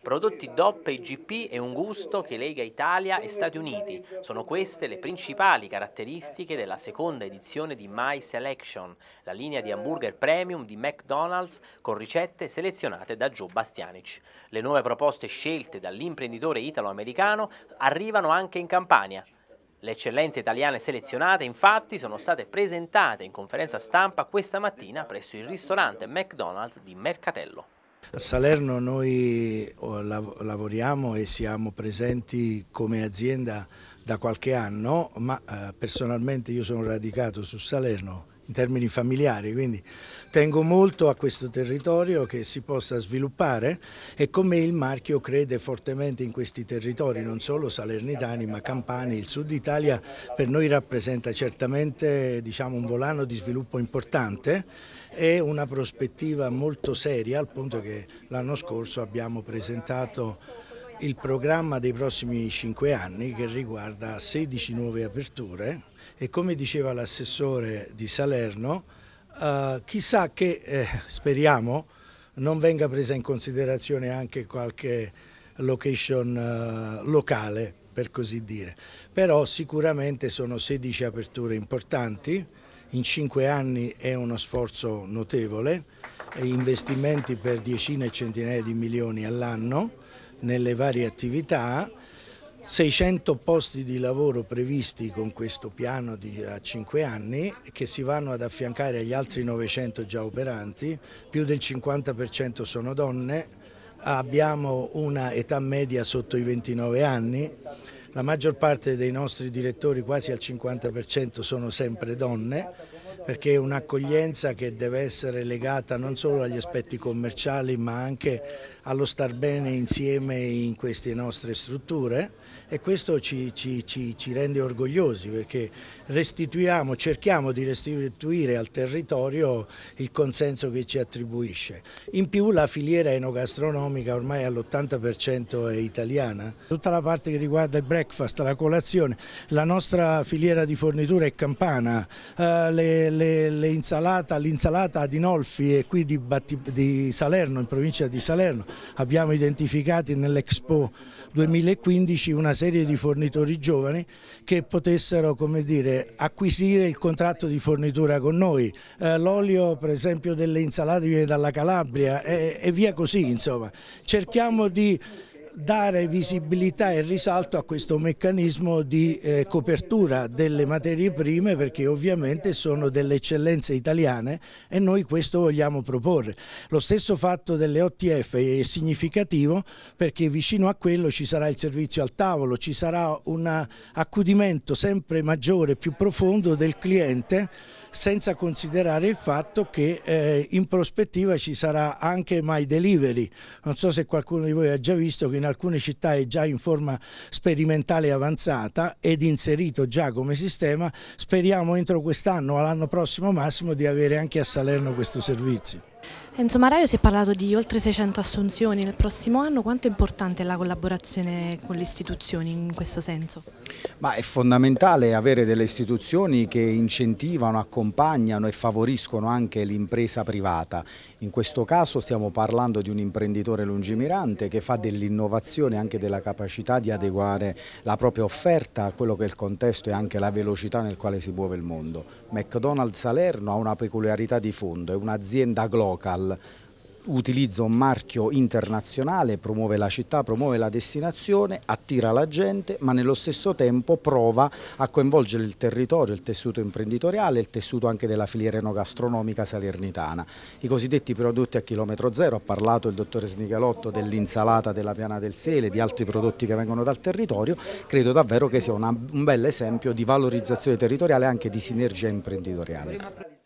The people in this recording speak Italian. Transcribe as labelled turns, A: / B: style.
A: Prodotti DOP e IGP e un gusto che lega Italia e Stati Uniti. Sono queste le principali caratteristiche della seconda edizione di My Selection, la linea di hamburger premium di McDonald's con ricette selezionate da Joe Bastianic. Le nuove proposte scelte dall'imprenditore italo-americano arrivano anche in Campania. Le eccellenze italiane selezionate infatti sono state presentate in conferenza stampa questa mattina presso il ristorante McDonald's di Mercatello.
B: A Salerno noi lavoriamo e siamo presenti come azienda da qualche anno, ma eh, personalmente io sono radicato su Salerno in termini familiari, quindi tengo molto a questo territorio che si possa sviluppare e come il marchio crede fortemente in questi territori, non solo salernitani ma campani, il sud Italia per noi rappresenta certamente diciamo, un volano di sviluppo importante e una prospettiva molto seria al punto che l'anno scorso abbiamo presentato il programma dei prossimi cinque anni che riguarda 16 nuove aperture e come diceva l'assessore di Salerno, eh, chissà che, eh, speriamo, non venga presa in considerazione anche qualche location eh, locale, per così dire. Però sicuramente sono 16 aperture importanti, in cinque anni è uno sforzo notevole, investimenti per decine e centinaia di milioni all'anno nelle varie attività, 600 posti di lavoro previsti con questo piano di, a 5 anni che si vanno ad affiancare agli altri 900 già operanti, più del 50% sono donne, abbiamo una età media sotto i 29 anni, la maggior parte dei nostri direttori, quasi al 50%, sono sempre donne perché è un'accoglienza che deve essere legata non solo agli aspetti commerciali ma anche allo star bene insieme in queste nostre strutture e questo ci, ci, ci, ci rende orgogliosi perché restituiamo, cerchiamo di restituire al territorio il consenso che ci attribuisce. In più la filiera enogastronomica ormai all'80% è italiana. Tutta la parte che riguarda il breakfast, la colazione, la nostra filiera di fornitura è campana, eh, le, l'insalata Adinolfi e qui di, di, Salerno, in provincia di Salerno, abbiamo identificato nell'Expo 2015 una serie di fornitori giovani che potessero dire, acquisire il contratto di fornitura con noi. Eh, L'olio per esempio delle insalate viene dalla Calabria e, e via così. Insomma. Cerchiamo di dare visibilità e risalto a questo meccanismo di eh, copertura delle materie prime perché ovviamente sono delle eccellenze italiane e noi questo vogliamo proporre. Lo stesso fatto delle OTF è significativo perché vicino a quello ci sarà il servizio al tavolo, ci sarà un accudimento sempre maggiore, più profondo del cliente senza considerare il fatto che eh, in prospettiva ci sarà anche My Delivery. Non so se qualcuno di voi ha già visto che in alcune città è già in forma sperimentale avanzata ed inserito già come sistema. Speriamo entro quest'anno o l'anno prossimo massimo di avere anche a Salerno questo servizio. Insomma, Raio si è parlato di oltre 600 assunzioni nel prossimo anno, quanto è importante la collaborazione con le istituzioni in questo senso?
C: Ma è fondamentale avere delle istituzioni che incentivano, accompagnano e favoriscono anche l'impresa privata. In questo caso stiamo parlando di un imprenditore lungimirante che fa dell'innovazione anche della capacità di adeguare la propria offerta a quello che è il contesto e anche la velocità nel quale si muove il mondo. McDonald's Salerno ha una peculiarità di fondo, è un'azienda globale local utilizza un marchio internazionale, promuove la città, promuove la destinazione, attira la gente, ma nello stesso tempo prova a coinvolgere il territorio, il tessuto imprenditoriale, il tessuto anche della filiera enogastronomica salernitana. I cosiddetti prodotti a chilometro zero, ha parlato il dottore Snigalotto dell'insalata della Piana del Sele, di altri prodotti che vengono dal territorio, credo davvero che sia una, un bel esempio di valorizzazione territoriale e anche di sinergia imprenditoriale.